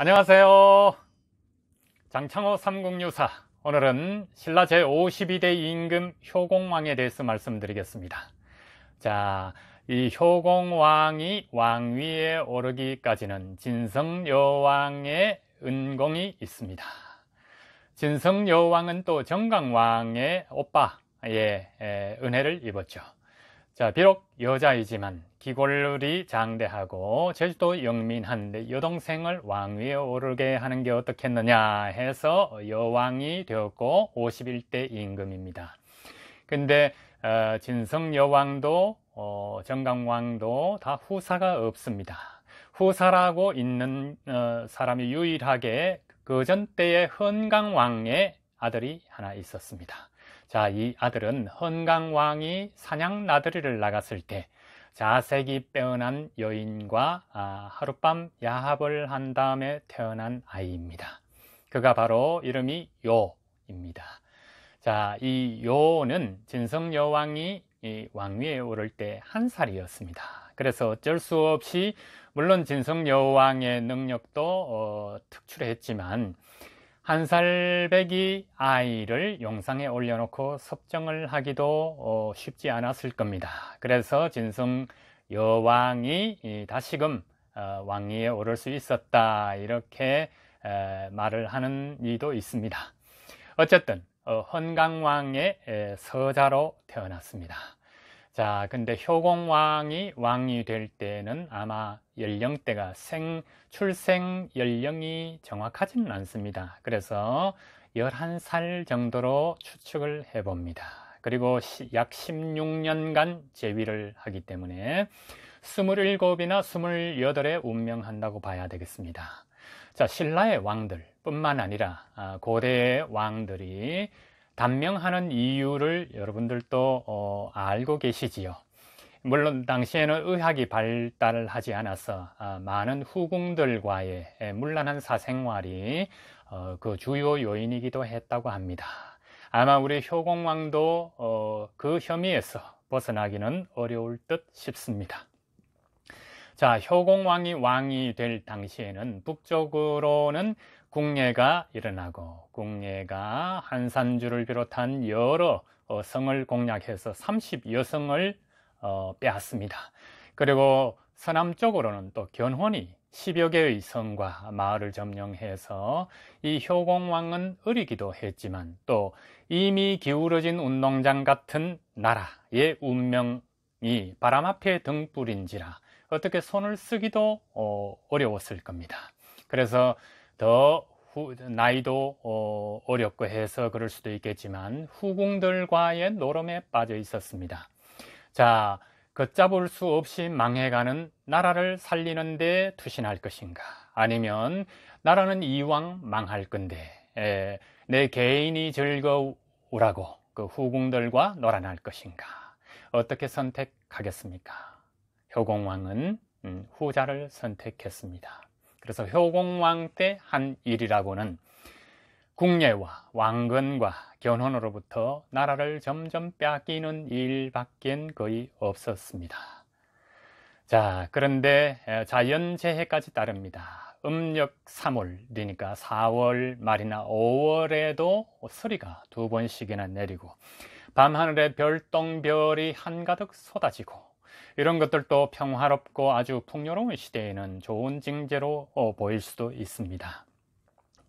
안녕하세요. 장창호 3국유사 오늘은 신라 제52대 임금 효공왕에 대해서 말씀드리겠습니다. 자, 이 효공왕이 왕위에 오르기까지는 진성여왕의 은공이 있습니다. 진성여왕은 또 정강왕의 오빠의 은혜를 입었죠. 자, 비록 여자이지만 기골이 장대하고 제주도 영민한데 여동생을 왕위에 오르게 하는 게 어떻겠느냐 해서 여왕이 되었고 51대 임금입니다. 근데 어, 진성 여왕도 어, 정강왕도 다 후사가 없습니다. 후사라고 있는 어, 사람이 유일하게 그 전 때의 헌강왕의 아들이 하나 있었습니다. 자, 이 아들은 헌강왕이 사냥 나들이를 나갔을 때 자색이 빼어난 여인과 아, 하룻밤 야합을 한 다음에 태어난 아이입니다. 그가 바로 이름이 요입니다. 자, 이 요는 진성 여왕이 왕위에 오를 때 한 살이었습니다. 그래서 어쩔 수 없이 물론 진성 여왕의 능력도 어, 특출했지만 한살배기 아이를 용상에 올려놓고 섭정을 하기도 어, 쉽지 않았을 겁니다. 그래서 진승 여왕이 다시금 어, 왕위에 오를 수 있었다 이렇게 말을 하는 이도 있습니다. 어쨌든 어, 헌강왕의 서자로 태어났습니다. 자, 근데 효공왕이 왕이 될 때는 아마 연령대가 생, 출생 연령이 정확하지는 않습니다. 그래서 11살 정도로 추측을 해봅니다. 그리고 약 16년간 재위를 하기 때문에 27이나 28에 운명한다고 봐야 되겠습니다. 자, 신라의 왕들 뿐만 아니라 아, 고대의 왕들이 단명하는 이유를 여러분들도 어, 알고 계시지요. 물론 당시에는 의학이 발달하지 않아서 아, 많은 후궁들과의 예, 문란한 사생활이 어, 그 주요 요인이기도 했다고 합니다. 아마 우리 효공왕도 어, 그 혐의에서 벗어나기는 어려울 듯 싶습니다. 자, 효공왕이 왕이 될 당시에는 북쪽으로는 궁예가 일어나고 궁예가 한산주를 비롯한 여러 어, 성을 공략해서 30여성을 어, 빼앗습니다. 그리고 서남쪽으로는 또 견훤이 10여 개의 성과 마을을 점령해서 이 효공왕은 어리기도 했지만 또 이미 기울어진 운동장 같은 나라의 운명이 바람 앞에 등불인지라 어떻게 손을 쓰기도 어, 어려웠을 겁니다. 그래서 더 후, 나이도 어, 어렵고 해서 그럴 수도 있겠지만 후궁들과의 노름에 빠져 있었습니다. 자, 걷잡을 수 없이 망해가는 나라를 살리는 데 투신할 것인가? 아니면 나라는 이왕 망할 건데 에, 내 개인이 즐거우라고 그 후궁들과 놀아날 것인가? 어떻게 선택하겠습니까? 효공왕은 음, 후자를 선택했습니다. 그래서 효공왕 때 한 일이라고는 국내와 왕건과 견훤으로부터 나라를 점점 빼앗기는 일밖엔 거의 없었습니다. 자, 그런데 자연재해까지 따릅니다. 음력 3월이니까 그러니까 4월 말이나 5월에도 서리가 두 번씩이나 내리고 밤하늘에 별똥별이 한가득 쏟아지고 이런 것들도 평화롭고 아주 풍요로운 시대에는 좋은 징제로 어, 보일 수도 있습니다.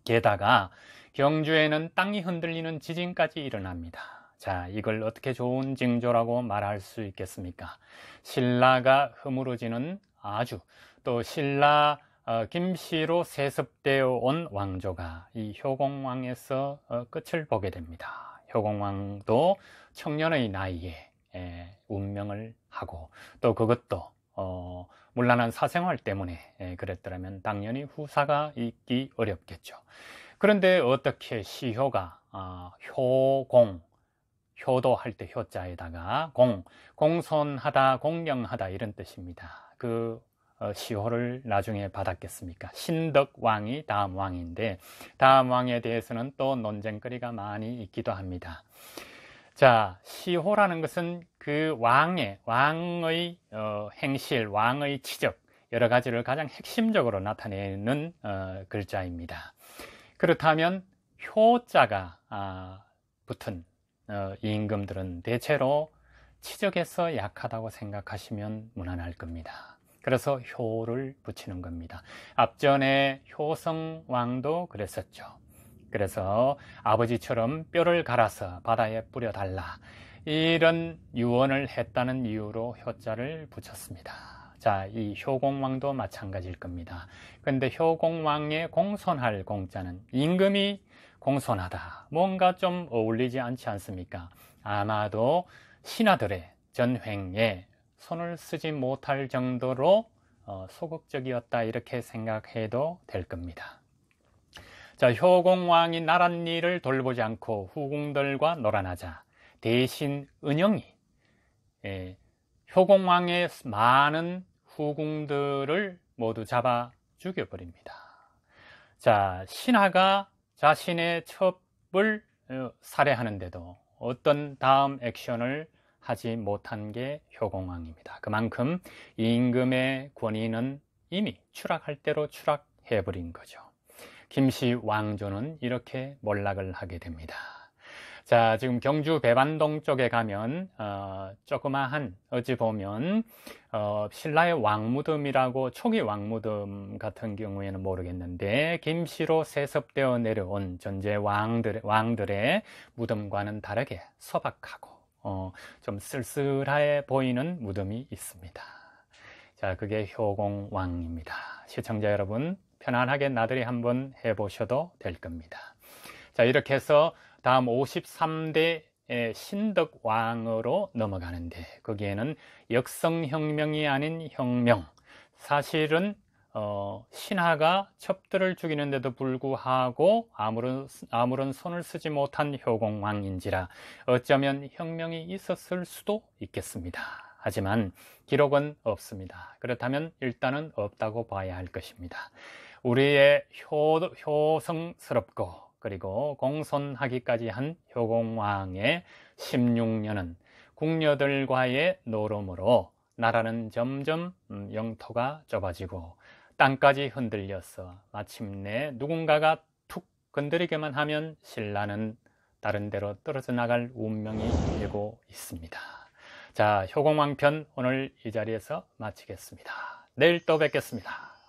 게다가 경주에는 땅이 흔들리는 지진까지 일어납니다. 자, 이걸 어떻게 좋은 징조라고 말할 수 있겠습니까? 신라가 흐물어지는 아주 또 신라 어, 김씨로 세습되어 온 왕조가 이 효공왕에서 어, 끝을 보게 됩니다. 효공왕도 청년의 나이에 예, 운명을 하고 또 그것도 어, 물란한 사생활 때문에 예, 그랬더라면 당연히 후사가 있기 어렵겠죠. 그런데 어떻게 시효가 어, 효공 효도할 때 효자에다가 공 공손하다 공경하다 이런 뜻입니다. 그 어, 시호를 나중에 받았겠습니까? 신덕 왕이 다음 왕인데 다음 왕에 대해서는 또 논쟁거리가 많이 있기도 합니다. 자, 시호라는 것은 그 왕의, 왕의 어, 행실, 왕의 치적, 여러 가지를 가장 핵심적으로 나타내는 어, 글자입니다. 그렇다면 효자가 아, 붙은 어, 이 임금들은 대체로 치적에서 약하다고 생각하시면 무난할 겁니다. 그래서 효를 붙이는 겁니다. 앞전에 효성 왕도 그랬었죠. 그래서 아버지처럼 뼈를 갈아서 바다에 뿌려달라. 이런 유언을 했다는 이유로 효자를 붙였습니다. 자, 이 효공왕도 마찬가지일 겁니다. 근데 효공왕의 공손할 공자는 임금이 공손하다. 뭔가 좀 어울리지 않지 않습니까? 아마도 신하들의 전횡에 손을 쓰지 못할 정도로 어, 소극적이었다. 이렇게 생각해도 될 겁니다. 자, 효공왕이 나랏 일을 돌보지 않고 후궁들과 놀아나자 대신 은영이 예, 효공왕의 많은 후궁들을 모두 잡아 죽여버립니다. 자, 신하가 자신의 첩을 어, 살해하는데도 어떤 다음 액션을 하지 못한 게 효공왕입니다. 그만큼 임금의 권위는 이미 추락할 대로 추락해버린 거죠. 김씨 왕조는 이렇게 몰락을 하게 됩니다. 자, 지금 경주 배반동 쪽에 가면 어, 조그마한 어찌 보면 어, 신라의 왕무덤이라고 초기 왕무덤 같은 경우에는 모르겠는데 김씨로 세습되어 내려온 전제 왕들 왕들의 무덤과는 다르게 소박하고 어, 좀 쓸쓸해 보이는 무덤이 있습니다. 자, 그게 효공왕입니다. 시청자 여러분 편안하게 나들이 한번 해보셔도 될 겁니다. 자, 이렇게 해서 다음 53대 신덕왕으로 넘어가는데 거기에는 역성혁명이 아닌 혁명 사실은 어, 신하가 첩들을 죽이는데도 불구하고 아무런, 아무런 손을 쓰지 못한 효공왕인지라 어쩌면 혁명이 있었을 수도 있겠습니다. 하지만 기록은 없습니다. 그렇다면 일단은 없다고 봐야 할 것입니다. 우리의 효, 효성스럽고 그리고 공손하기까지 한 효공왕의 16년은 궁녀들과의 노름으로 나라는 점점 음, 영토가 좁아지고 땅까지 흔들려서 마침내 누군가가 툭 건드리기만 하면 신라는 다른 데로 떨어져 나갈 운명이 되고 있습니다. 자, 효공왕편 오늘 이 자리에서 마치겠습니다. 내일 또 뵙겠습니다.